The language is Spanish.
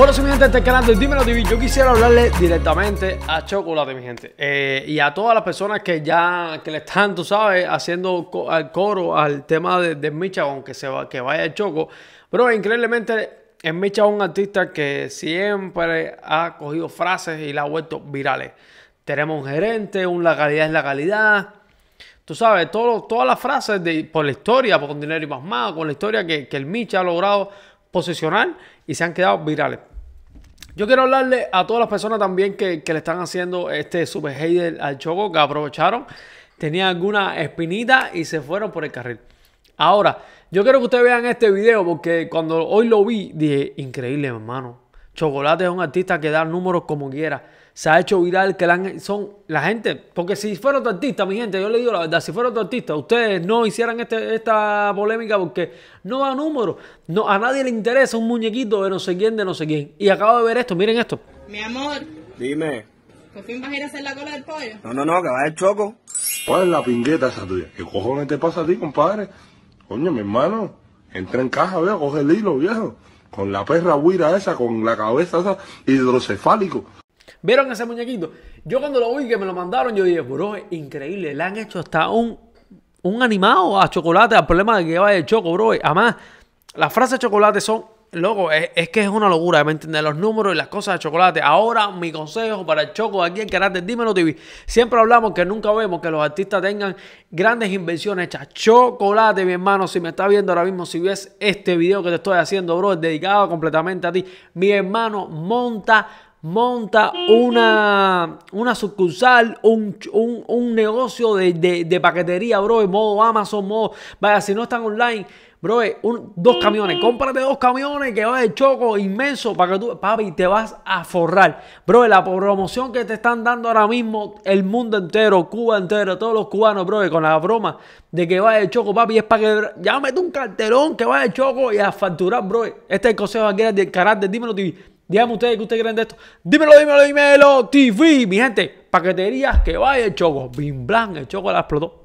Por eso mi gente, este canal de Dímelo TV, yo quisiera hablarle directamente a Chocolate, mi gente. Eh, y a todas las personas que ya, que le están, tú sabes, haciendo coro al tema de, de aunque que, se va, que vaya el Choco. Pero increíblemente, es un artista que siempre ha cogido frases y las ha vuelto virales. Tenemos un gerente, un la calidad es la calidad. Tú sabes, todas las frases de, por la historia, por con dinero y más más, con la historia que, el Micha ha logrado posicionar y se han quedado virales. Yo quiero hablarle a todas las personas también que, que le están haciendo este super hater al Choco, que aprovecharon, tenía alguna espinita y se fueron por el carril. Ahora, yo quiero que ustedes vean este video porque cuando hoy lo vi dije, increíble hermano, Chocolate es un artista que da números como quiera. Se ha hecho viral que son la gente. Porque si fuera otro artista, mi gente, yo le digo la verdad, si fuera otro artista, ustedes no hicieran este, esta polémica porque no da números. No, a nadie le interesa un muñequito de no sé quién, de no sé quién. Y acabo de ver esto, miren esto. Mi amor. Dime. ¿Por fin vas a ir a hacer la cola del pollo? No, no, no, que va el choco. ¿Cuál es la pingueta esa tuya? ¿Qué cojones te pasa a ti, compadre? Coño, mi hermano, entra en caja, veo, coge el hilo, viejo. Con la perra huira esa, con la cabeza esa, hidrocefálico. ¿Vieron ese muñequito? Yo cuando lo vi que me lo mandaron, yo dije, bro, increíble, le han hecho hasta un, un animado a chocolate, al problema de que va el choco, bro. Además, las frases de chocolate son Loco, es, que es una locura, ¿me entiendes? Los números y las cosas de chocolate. Ahora, mi consejo para el Choco aquí en canal de Dímelo TV. Siempre hablamos que nunca vemos que los artistas tengan grandes invenciones, hechas. Chocolate, mi hermano, si me estás viendo ahora mismo, si ves este video que te estoy haciendo, bro, es dedicado completamente a ti. Mi hermano, monta monta una, una sucursal, un, negocio de, paquetería, bro, en modo Amazon, modo, vaya, si no están online, bro, eh, dos camiones, cómprate dos camiones que va de choco inmenso para que tú, papi, te vas a forrar. Bro, la promoción que te están dando ahora mismo el mundo entero, Cuba entero, todos los cubanos, bro, eh, con la broma de que va de choco, papi, es para que, ya un carterón que va de choco y a facturar, bro. Eh. Este es el consejo aquí del carácter, de Dímelo tío Díganme ustedes qué ustedes creen de esto. Dímelo, dímelo, dímelo, TV, mi gente. Paqueterías que vaya el choco. Bim, blan, el choco la explotó.